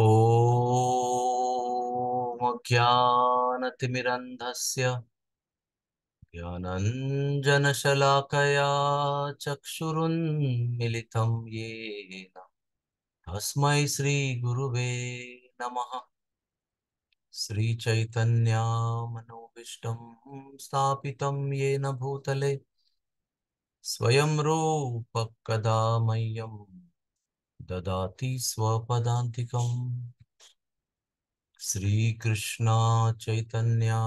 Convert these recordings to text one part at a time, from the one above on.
ॐ ज्ञानतिमिरन्धस्य ज्ञानञ्जनशलाकया चक्षुरुन्मिलितं येन तस्मै श्रीगुरुवे नमः श्रीचैतन्यामनोभीष्टं स्थापितं येन भूतले स्वयं रूपकदा मह्यम् ददाति स्वपदान्तिकम् श्रीकृष्णा चैतन्या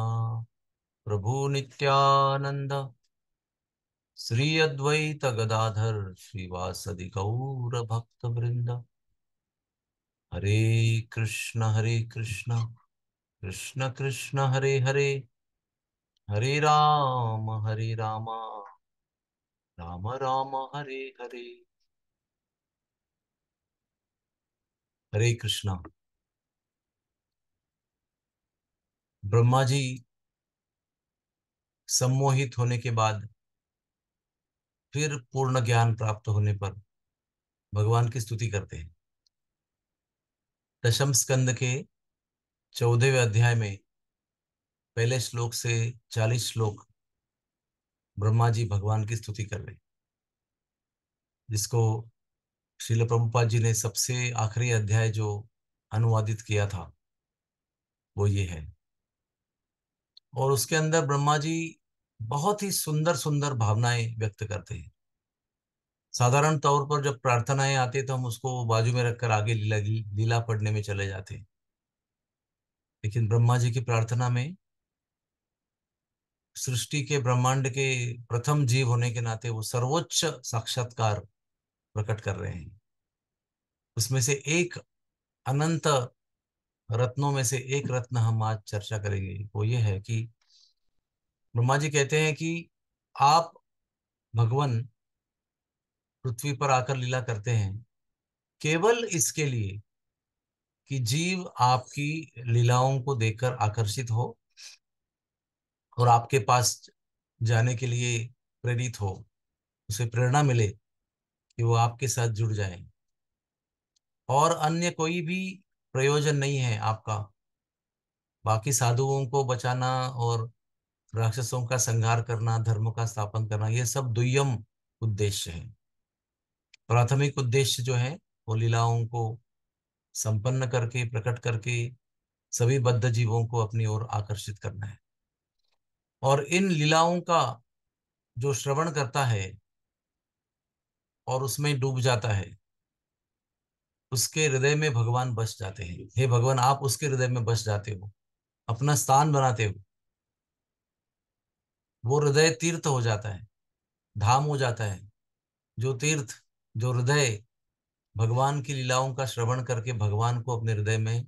प्रभु नित्यानन्द श्री अद्वैत गदाधर श्रीवासदि गौरभक्तवृन्द हरे कृष्ण हरे कृष्ण कृष्ण कृष्ण हरे हरे हरे राम हरे राम राम राम हरे हरे हरे कृष्णा ब्रह्मा जी सम्मोहित होने के बाद फिर पूर्ण ज्ञान प्राप्त होने पर भगवान की स्तुति करते हैं दशम स्कंद के चौदहवें अध्याय में पहले श्लोक से चालीस श्लोक ब्रह्मा जी भगवान की स्तुति कर रहे जिसको श्रील प्रभुपाद जी ने सबसे आखिरी अध्याय जो अनुवादित किया था वो ये है और उसके अंदर ब्रह्मा जी बहुत ही सुंदर सुंदर भावनाएं व्यक्त करते हैं साधारण तौर पर जब प्रार्थनाएं आती तो हम उसको बाजू में रखकर आगे लीला लीला पढ़ने में चले जाते हैं लेकिन ब्रह्मा जी की प्रार्थना में सृष्टि के ब्रह्मांड के प्रथम जीव होने के नाते वो सर्वोच्च साक्षात्कार प्रकट कर रहे हैं उसमें से एक अनंत रत्नों में से एक रत्न हम आज चर्चा करेंगे वो ये है कि ब्रह्मा जी कहते हैं कि आप भगवान पृथ्वी पर आकर लीला करते हैं केवल इसके लिए कि जीव आपकी लीलाओं को देखकर आकर्षित हो और आपके पास जाने के लिए प्रेरित हो उसे प्रेरणा मिले कि वो आपके साथ जुड़ जाए और अन्य कोई भी प्रयोजन नहीं है आपका बाकी साधुओं को बचाना और राक्षसों का संहार करना धर्म का स्थापन करना ये सब दुय्यम उद्देश्य है प्राथमिक उद्देश्य जो है वो लीलाओं को संपन्न करके प्रकट करके सभी बद्ध जीवों को अपनी ओर आकर्षित करना है और इन लीलाओं का जो श्रवण करता है और उसमें डूब जाता है उसके हृदय में भगवान बस जाते हैं हे भगवान आप उसके हृदय में बस जाते हो अपना स्थान बनाते हो वो हृदय तीर्थ हो जाता है धाम हो जाता है जो तीर्थ जो हृदय भगवान की लीलाओं का श्रवण करके भगवान को अपने हृदय में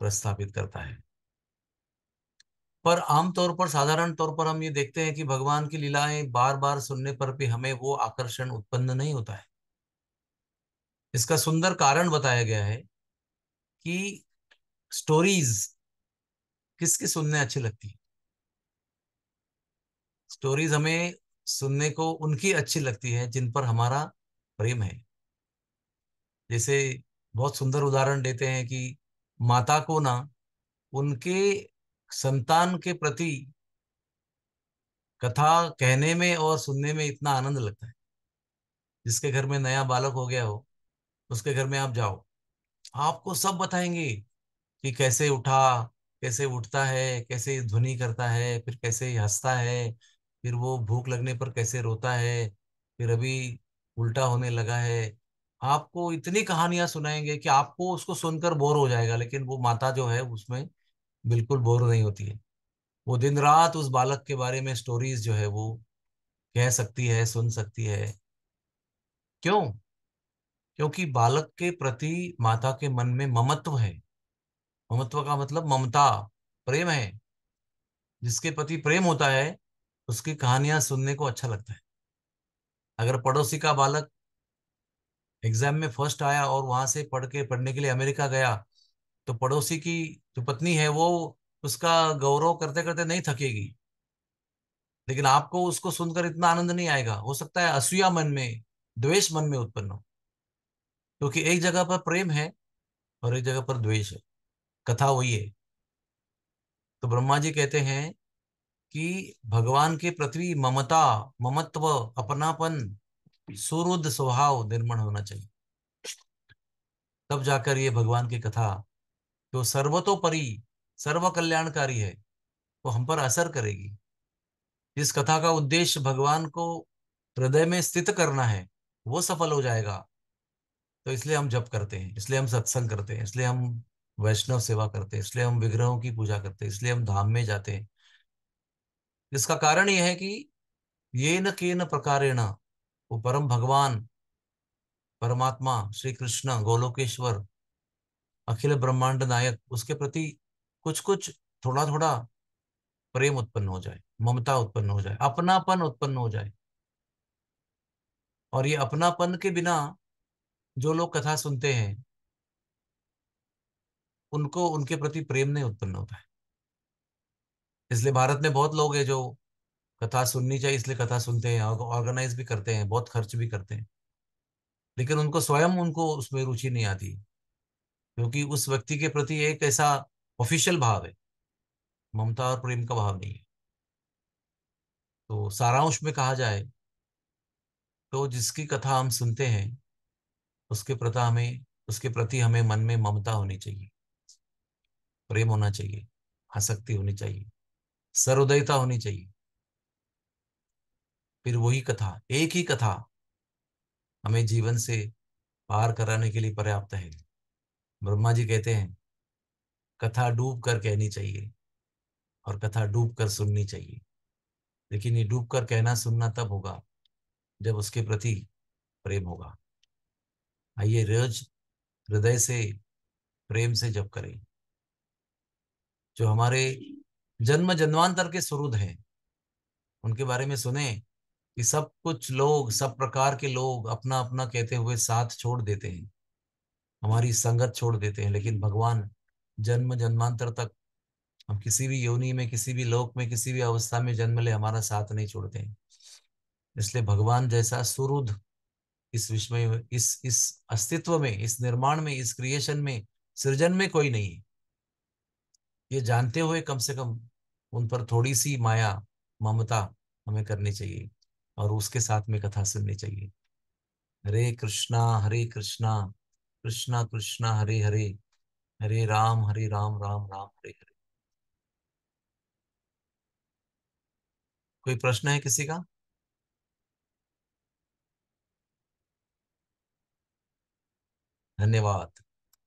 प्रस्थापित करता है पर आमतौर पर साधारण तौर पर हम ये देखते हैं कि भगवान की लीलाएं बार बार सुनने पर भी हमें वो आकर्षण उत्पन्न नहीं होता है इसका सुंदर कारण बताया गया है कि स्टोरीज किसकी सुनने अच्छी लगती है स्टोरीज हमें सुनने को उनकी अच्छी लगती है जिन पर हमारा प्रेम है जैसे बहुत सुंदर उदाहरण देते हैं कि माता को ना उनके संतान के प्रति कथा कहने में और सुनने में इतना आनंद लगता है जिसके घर में नया बालक हो गया हो उसके घर में आप जाओ आपको सब बताएंगे कि कैसे उठा कैसे उठता है कैसे ध्वनि करता है फिर कैसे हंसता है फिर वो भूख लगने पर कैसे रोता है फिर अभी उल्टा होने लगा है आपको इतनी कहानियां सुनाएंगे कि आपको उसको सुनकर बोर हो जाएगा लेकिन वो माता जो है उसमें बिल्कुल बोर नहीं होती है वो दिन रात उस बालक के बारे में स्टोरीज जो है वो कह सकती है सुन सकती है क्यों क्योंकि बालक के प्रति माता के मन में ममत्व है ममत्व का मतलब ममता प्रेम है जिसके प्रति प्रेम होता है उसकी कहानियां सुनने को अच्छा लगता है अगर पड़ोसी का बालक एग्जाम में फर्स्ट आया और वहां से पढ़ के पढ़ने के लिए अमेरिका गया तो पड़ोसी की जो पत्नी है वो उसका गौरव करते करते नहीं थकेगी लेकिन आपको उसको सुनकर इतना आनंद नहीं आएगा हो सकता है असूया मन में द्वेष मन में उत्पन्न हो क्योंकि एक जगह पर प्रेम है और एक जगह पर द्वेष है कथा वही है तो ब्रह्मा जी कहते हैं कि भगवान के प्रति ममता ममत्व अपनापन सुरुद्ध स्वभाव निर्माण होना चाहिए तब जाकर ये भगवान की कथा जो सर्वतोपरि सर्व कल्याणकारी है वो हम पर असर करेगी जिस कथा का उद्देश्य भगवान को हृदय में स्थित करना है वो सफल हो जाएगा तो इसलिए हम जप करते हैं इसलिए हम सत्संग करते हैं इसलिए हम वैष्णव सेवा करते हैं इसलिए हम विग्रहों की पूजा करते हैं इसलिए हम धाम में जाते हैं इसका कारण यह है कि ये न के न प्रकार वो परम भगवान परमात्मा श्री कृष्ण गोलोकेश्वर अखिल ब्रह्मांड नायक उसके प्रति कुछ कुछ थोड़ा थोड़ा प्रेम उत्पन्न हो जाए ममता उत्पन्न हो जाए अपनापन उत्पन्न हो जाए और ये अपनापन के बिना जो लोग कथा सुनते हैं उनको उनके प्रति प्रेम नहीं उत्पन्न होता है इसलिए भारत में बहुत लोग हैं जो कथा सुननी चाहिए इसलिए कथा सुनते हैं ऑर्गेनाइज भी करते हैं बहुत खर्च भी करते हैं लेकिन उनको स्वयं उनको उसमें रुचि नहीं आती क्योंकि उस व्यक्ति के प्रति एक ऐसा ऑफिशियल भाव है ममता और प्रेम का भाव नहीं है तो सारांश में कहा जाए तो जिसकी कथा हम सुनते हैं उसके प्रति हमें उसके प्रति हमें मन में ममता होनी चाहिए प्रेम होना चाहिए आसक्ति होनी चाहिए सर्वोदयता होनी चाहिए फिर वही कथा एक ही कथा हमें जीवन से पार कराने के लिए पर्याप्त है ब्रह्मा जी कहते हैं कथा डूब कर कहनी चाहिए और कथा डूब कर सुननी चाहिए लेकिन ये डूब कर कहना सुनना तब होगा जब उसके प्रति प्रेम होगा आइए रोज हृदय से प्रेम से जप करें जो हमारे जन्म जन्मांतर के सुरुद हैं उनके बारे में सुने कि सब कुछ लोग सब प्रकार के लोग अपना अपना कहते हुए साथ छोड़ देते हैं हमारी संगत छोड़ देते हैं लेकिन भगवान जन्म जन्मांतर तक हम किसी भी योनि में किसी भी लोक में किसी भी अवस्था में जन्म ले हमारा साथ नहीं छोड़ते हैं इसलिए भगवान जैसा सुरुद इस विश्व में इस इस अस्तित्व में इस निर्माण में इस क्रिएशन में सृजन में कोई नहीं है ये जानते हुए कम से कम उन पर थोड़ी सी माया ममता हमें करनी चाहिए और उसके साथ में कथा सुननी चाहिए हरे कृष्णा हरे कृष्णा कृष्णा कृष्णा हरे हरे हरे राम हरे राम राम राम हरे हरे कोई प्रश्न है किसी का धन्यवाद